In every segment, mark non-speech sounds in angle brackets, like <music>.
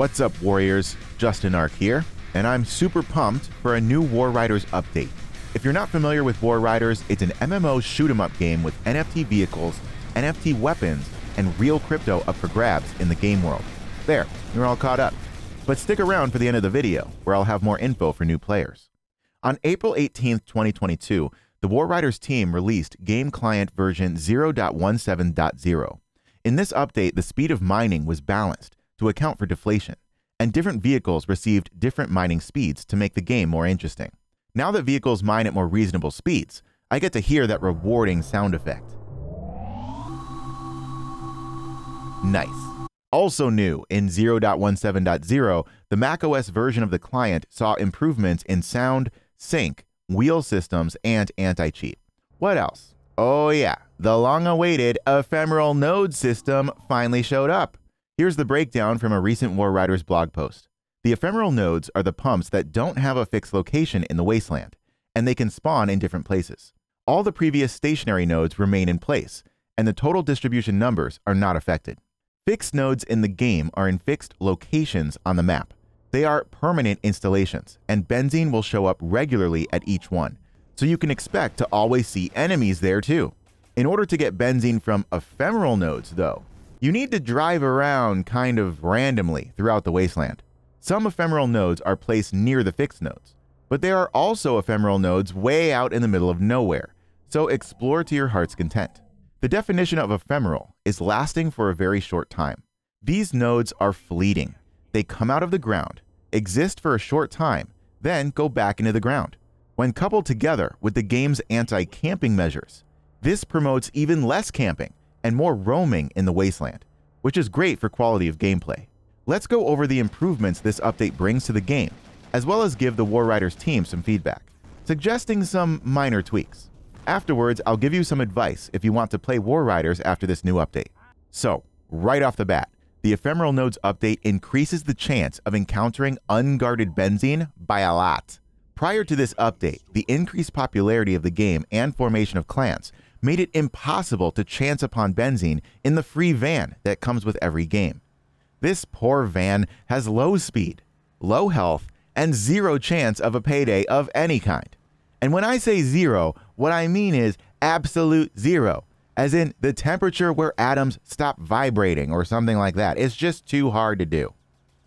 What's up, Warriors? Justin Ark here, and I'm super pumped for a new War Riders update. If you're not familiar with War Riders, it's an MMO shoot 'em up game with NFT vehicles, NFT weapons, and real crypto up for grabs in the game world. There, you're all caught up. But stick around for the end of the video, where I'll have more info for new players. On April 18, 2022, the War Riders team released Game Client version 0.17.0. In this update, the speed of mining was balanced, to account for deflation, and different vehicles received different mining speeds to make the game more interesting. Now that vehicles mine at more reasonable speeds, I get to hear that rewarding sound effect. Nice. Also new in 0.17.0, the macOS version of the client saw improvements in sound, sync, wheel systems, and anti cheat. What else? Oh, yeah, the long awaited ephemeral node system finally showed up. Here's the breakdown from a recent War Riders blog post. The ephemeral nodes are the pumps that don't have a fixed location in the wasteland, and they can spawn in different places. All the previous stationary nodes remain in place, and the total distribution numbers are not affected. Fixed nodes in the game are in fixed locations on the map. They are permanent installations, and benzene will show up regularly at each one, so you can expect to always see enemies there too. In order to get benzene from ephemeral nodes, though, you need to drive around kind of randomly throughout the wasteland. Some ephemeral nodes are placed near the fixed nodes, but there are also ephemeral nodes way out in the middle of nowhere, so explore to your heart's content. The definition of ephemeral is lasting for a very short time. These nodes are fleeting. They come out of the ground, exist for a short time, then go back into the ground. When coupled together with the game's anti-camping measures, this promotes even less camping and more roaming in the wasteland, which is great for quality of gameplay. Let's go over the improvements this update brings to the game, as well as give the War Riders team some feedback, suggesting some minor tweaks. Afterwards, I'll give you some advice if you want to play War Riders after this new update. So, right off the bat, the Ephemeral Nodes update increases the chance of encountering unguarded benzene by a lot. Prior to this update, the increased popularity of the game and formation of clans made it impossible to chance upon benzene in the free van that comes with every game. This poor van has low speed, low health, and zero chance of a payday of any kind. And when I say zero, what I mean is absolute zero, as in the temperature where atoms stop vibrating or something like that. It's just too hard to do.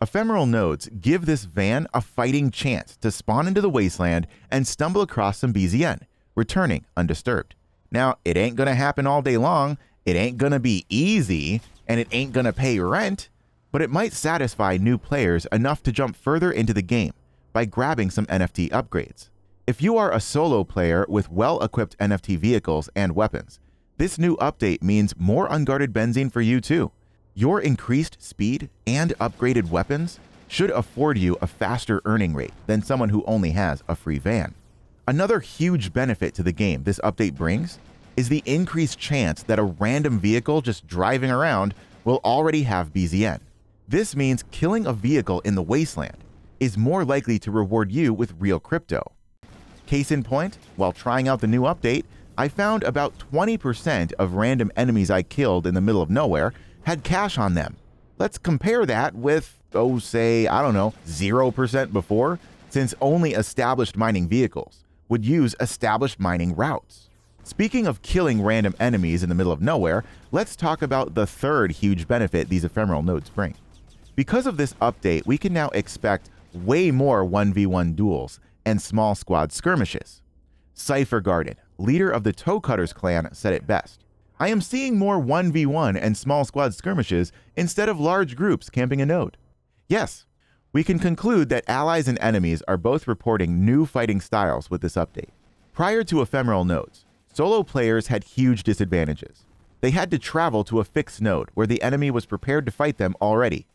Ephemeral nodes give this van a fighting chance to spawn into the wasteland and stumble across some BZN, returning undisturbed. Now, it ain't going to happen all day long. It ain't going to be easy and it ain't going to pay rent, but it might satisfy new players enough to jump further into the game by grabbing some NFT upgrades. If you are a solo player with well equipped NFT vehicles and weapons, this new update means more unguarded benzene for you too. Your increased speed and upgraded weapons should afford you a faster earning rate than someone who only has a free van. Another huge benefit to the game this update brings is the increased chance that a random vehicle just driving around will already have BZN. This means killing a vehicle in the wasteland is more likely to reward you with real crypto. Case in point, while trying out the new update, I found about 20% of random enemies I killed in the middle of nowhere had cash on them. Let's compare that with, oh, say, I don't know, 0% before, since only established mining vehicles would use established mining routes. Speaking of killing random enemies in the middle of nowhere, let's talk about the third huge benefit these ephemeral nodes bring. Because of this update, we can now expect way more 1v1 duels and small squad skirmishes. Cypher Garden, leader of the Toe Cutters clan, said it best. I am seeing more 1v1 and small squad skirmishes instead of large groups camping a node. Yes, we can conclude that allies and enemies are both reporting new fighting styles with this update. Prior to ephemeral nodes, solo players had huge disadvantages. They had to travel to a fixed node where the enemy was prepared to fight them already.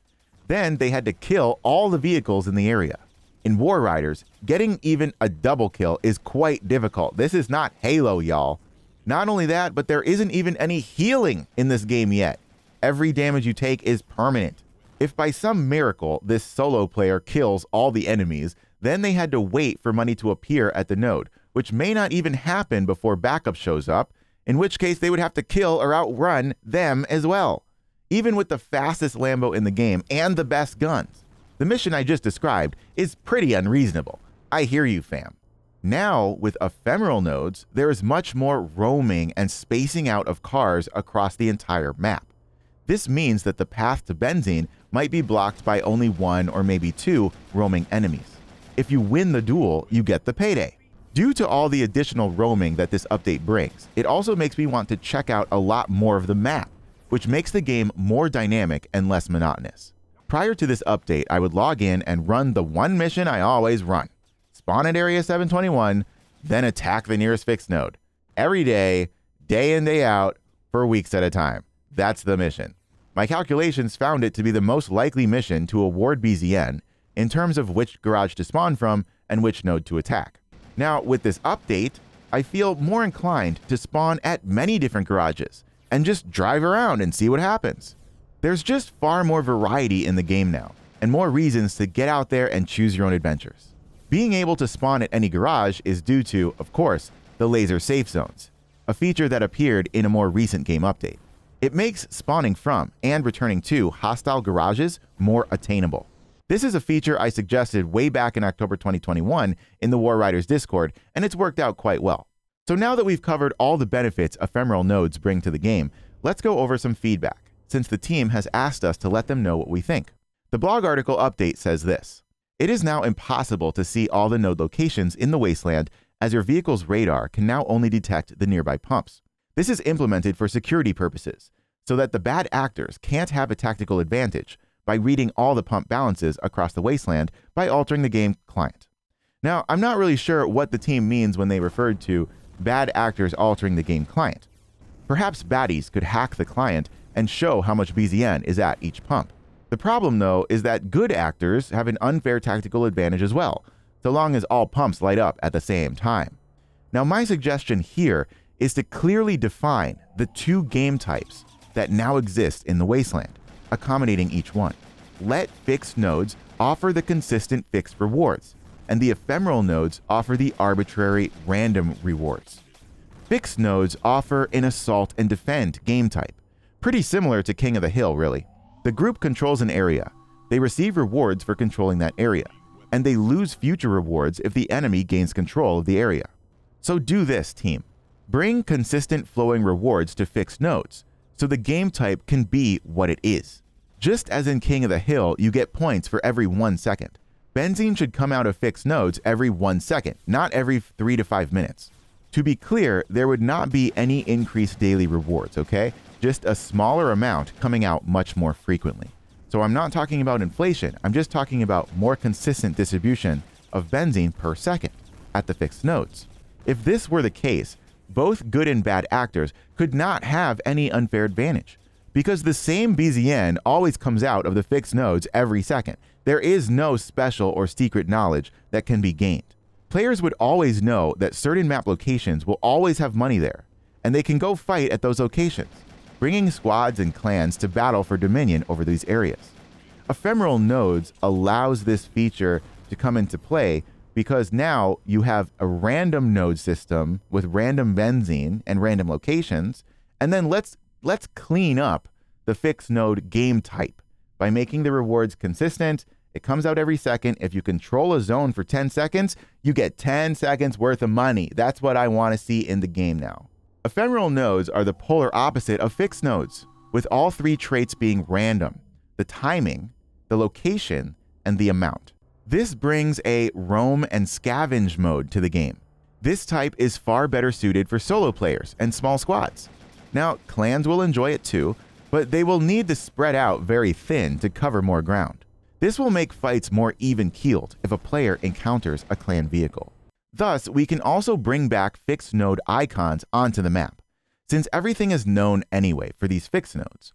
Then they had to kill all the vehicles in the area. In War Riders, getting even a double kill is quite difficult. This is not Halo, y'all. Not only that, but there isn't even any healing in this game yet. Every damage you take is permanent. If by some miracle this solo player kills all the enemies, then they had to wait for money to appear at the node, which may not even happen before backup shows up, in which case they would have to kill or outrun them as well. Even with the fastest Lambo in the game and the best guns, the mission I just described is pretty unreasonable. I hear you, fam. Now, with ephemeral nodes, there is much more roaming and spacing out of cars across the entire map. This means that the path to benzene might be blocked by only one or maybe two roaming enemies. If you win the duel, you get the payday. Due to all the additional roaming that this update brings, it also makes me want to check out a lot more of the map, which makes the game more dynamic and less monotonous. Prior to this update, I would log in and run the one mission I always run. Spawn at Area 721, then attack the nearest fixed node. Every day, day in, day out, for weeks at a time. That's the mission. My calculations found it to be the most likely mission to award BZN in terms of which garage to spawn from and which node to attack. Now, with this update, I feel more inclined to spawn at many different garages and just drive around and see what happens. There's just far more variety in the game now, and more reasons to get out there and choose your own adventures. Being able to spawn at any garage is due to, of course, the laser safe zones, a feature that appeared in a more recent game update. It makes spawning from and returning to hostile garages more attainable. This is a feature I suggested way back in October 2021 in the War Riders Discord, and it's worked out quite well. So now that we've covered all the benefits ephemeral nodes bring to the game, let's go over some feedback, since the team has asked us to let them know what we think. The blog article update says this It is now impossible to see all the node locations in the wasteland as your vehicle's radar can now only detect the nearby pumps. This is implemented for security purposes, so that the bad actors can't have a tactical advantage by reading all the pump balances across the wasteland by altering the game client. Now, I'm not really sure what the team means when they referred to bad actors altering the game client. Perhaps baddies could hack the client and show how much BZN is at each pump. The problem, though, is that good actors have an unfair tactical advantage as well, so long as all pumps light up at the same time. Now, my suggestion here is to clearly define the two game types that now exist in the Wasteland, accommodating each one. Let fixed nodes offer the consistent fixed rewards, and the ephemeral nodes offer the arbitrary random rewards. Fixed nodes offer an assault and defend game type, pretty similar to King of the Hill, really. The group controls an area, they receive rewards for controlling that area, and they lose future rewards if the enemy gains control of the area. So do this, team. Bring consistent flowing rewards to fixed nodes, so the game type can be what it is. Just as in King of the Hill, you get points for every one second. Benzene should come out of fixed nodes every one second, not every three to five minutes. To be clear, there would not be any increased daily rewards, okay? Just a smaller amount coming out much more frequently. So I'm not talking about inflation, I'm just talking about more consistent distribution of benzene per second at the fixed nodes. If this were the case, both good and bad actors, could not have any unfair advantage. Because the same BZN always comes out of the fixed nodes every second. There is no special or secret knowledge that can be gained. Players would always know that certain map locations will always have money there, and they can go fight at those locations, bringing squads and clans to battle for dominion over these areas. Ephemeral nodes allows this feature to come into play because now you have a random node system with random benzene and random locations. And then let's let's clean up the fixed node game type by making the rewards consistent. It comes out every second. If you control a zone for 10 seconds, you get 10 seconds worth of money. That's what I want to see in the game now. Ephemeral nodes are the polar opposite of fixed nodes, with all three traits being random the timing, the location, and the amount. This brings a roam and scavenge mode to the game. This type is far better suited for solo players and small squads. Now, clans will enjoy it too, but they will need to spread out very thin to cover more ground. This will make fights more even keeled if a player encounters a clan vehicle. Thus, we can also bring back fixed node icons onto the map. Since everything is known anyway for these fixed nodes,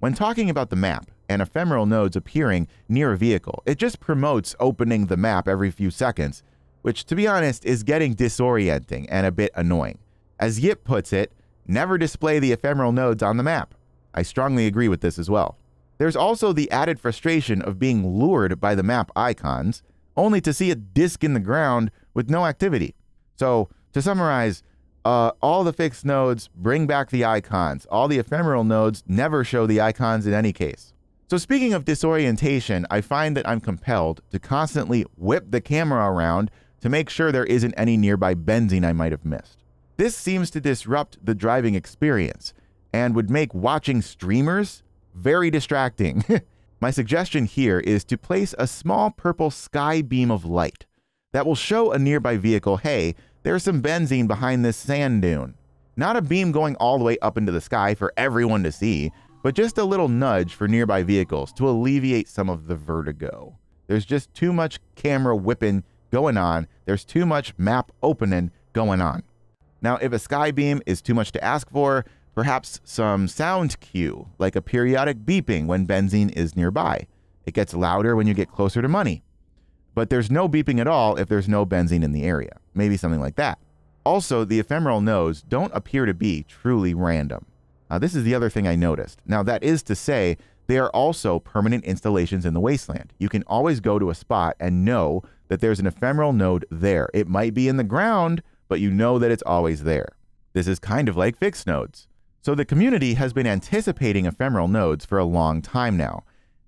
when talking about the map and ephemeral nodes appearing near a vehicle, it just promotes opening the map every few seconds, which, to be honest, is getting disorienting and a bit annoying. As Yip puts it, never display the ephemeral nodes on the map. I strongly agree with this as well. There's also the added frustration of being lured by the map icons, only to see a disk in the ground with no activity. So, to summarize, uh, all the fixed nodes bring back the icons. All the ephemeral nodes never show the icons in any case. So speaking of disorientation, I find that I'm compelled to constantly whip the camera around to make sure there isn't any nearby benzene I might have missed. This seems to disrupt the driving experience and would make watching streamers very distracting. <laughs> My suggestion here is to place a small purple sky beam of light that will show a nearby vehicle, hey, there's some benzene behind this sand dune. Not a beam going all the way up into the sky for everyone to see, but just a little nudge for nearby vehicles to alleviate some of the vertigo. There's just too much camera whipping going on. There's too much map opening going on. Now, if a sky beam is too much to ask for, perhaps some sound cue, like a periodic beeping when benzene is nearby. It gets louder when you get closer to money. But there's no beeping at all if there's no benzene in the area. Maybe something like that. Also, the ephemeral nodes don't appear to be truly random. Uh, this is the other thing I noticed. Now, that is to say, they are also permanent installations in the wasteland. You can always go to a spot and know that there's an ephemeral node there. It might be in the ground, but you know that it's always there. This is kind of like fixed nodes. So the community has been anticipating ephemeral nodes for a long time now.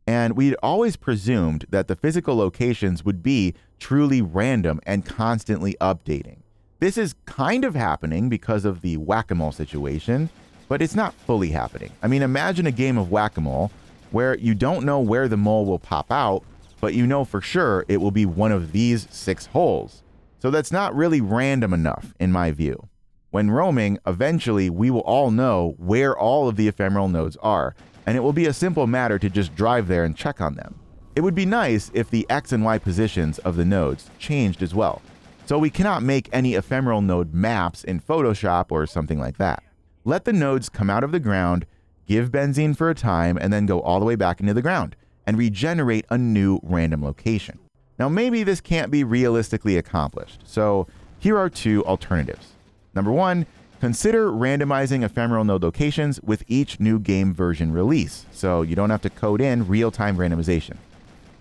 And we'd always presumed that the physical locations would be truly random and constantly updating. This is kind of happening because of the whack a mole situation, but it's not fully happening. I mean, imagine a game of whack a mole where you don't know where the mole will pop out, but you know for sure it will be one of these six holes. So that's not really random enough, in my view. When roaming, eventually we will all know where all of the ephemeral nodes are, and it will be a simple matter to just drive there and check on them. It would be nice if the x and y positions of the nodes changed as well, so we cannot make any ephemeral node maps in Photoshop or something like that. Let the nodes come out of the ground, give benzene for a time, and then go all the way back into the ground, and regenerate a new random location. Now maybe this can't be realistically accomplished, so here are two alternatives. Number one, consider randomizing ephemeral node locations with each new game version release, so you don't have to code in real-time randomization.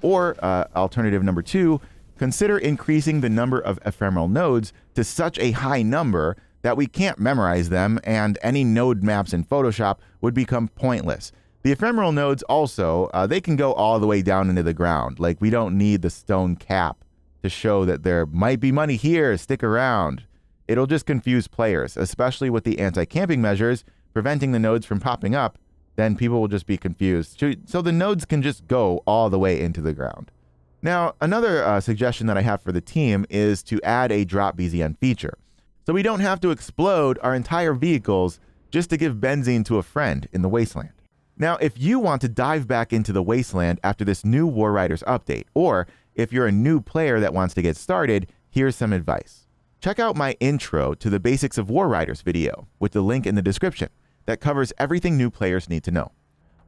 Or uh, alternative number two, consider increasing the number of ephemeral nodes to such a high number that we can't memorize them and any node maps in Photoshop would become pointless. The ephemeral nodes also, uh, they can go all the way down into the ground. Like we don't need the stone cap to show that there might be money here, stick around. It'll just confuse players, especially with the anti camping measures preventing the nodes from popping up. Then people will just be confused. So the nodes can just go all the way into the ground. Now, another uh, suggestion that I have for the team is to add a drop BZN feature. So we don't have to explode our entire vehicles just to give benzene to a friend in the wasteland. Now, if you want to dive back into the wasteland after this new War Riders update, or if you're a new player that wants to get started, here's some advice. Check out my intro to the Basics of War Riders video with the link in the description that covers everything new players need to know.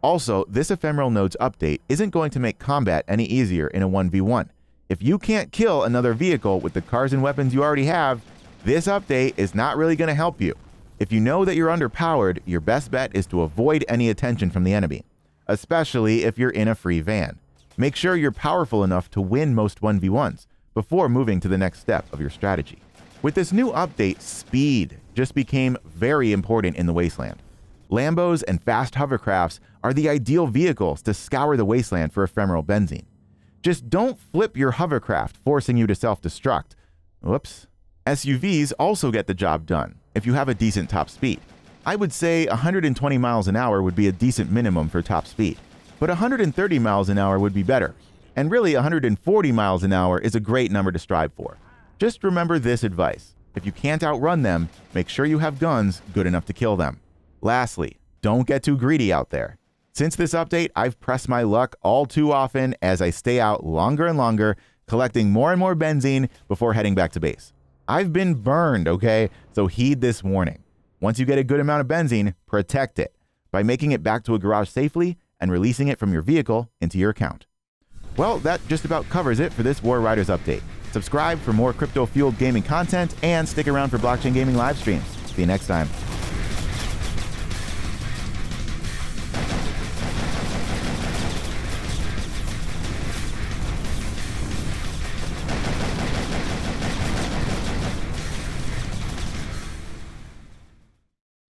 Also, this Ephemeral Nodes update isn't going to make combat any easier in a 1v1. If you can't kill another vehicle with the cars and weapons you already have, this update is not really going to help you. If you know that you're underpowered, your best bet is to avoid any attention from the enemy, especially if you're in a free van. Make sure you're powerful enough to win most 1v1s before moving to the next step of your strategy. With this new update, speed just became very important in the wasteland. Lambos and fast hovercrafts are the ideal vehicles to scour the wasteland for ephemeral benzene. Just don't flip your hovercraft, forcing you to self destruct. Whoops. SUVs also get the job done if you have a decent top speed. I would say 120 miles an hour would be a decent minimum for top speed, but 130 miles an hour would be better. And really, 140 miles an hour is a great number to strive for. Just remember this advice. If you can't outrun them, make sure you have guns good enough to kill them. Lastly, don't get too greedy out there. Since this update, I've pressed my luck all too often as I stay out longer and longer, collecting more and more benzene before heading back to base. I've been burned, okay? So heed this warning. Once you get a good amount of benzene, protect it by making it back to a garage safely and releasing it from your vehicle into your account. Well, that just about covers it for this War Riders update. Subscribe for more crypto-fueled gaming content and stick around for blockchain gaming live streams. See you next time.